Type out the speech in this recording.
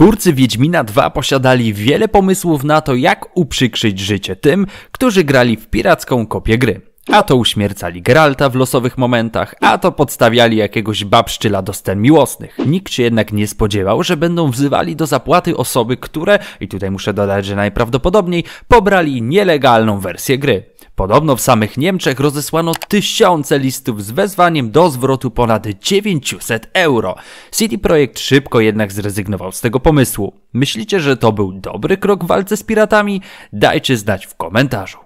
Twórcy Wiedźmina 2 posiadali wiele pomysłów na to, jak uprzykrzyć życie tym, którzy grali w piracką kopię gry. A to uśmiercali Geralta w losowych momentach, a to podstawiali jakiegoś babszczyla do scen miłosnych. Nikt się jednak nie spodziewał, że będą wzywali do zapłaty osoby, które, i tutaj muszę dodać, że najprawdopodobniej, pobrali nielegalną wersję gry. Podobno w samych Niemczech rozesłano tysiące listów z wezwaniem do zwrotu ponad 900 euro. City Projekt szybko jednak zrezygnował z tego pomysłu. Myślicie, że to był dobry krok w walce z piratami? Dajcie znać w komentarzu.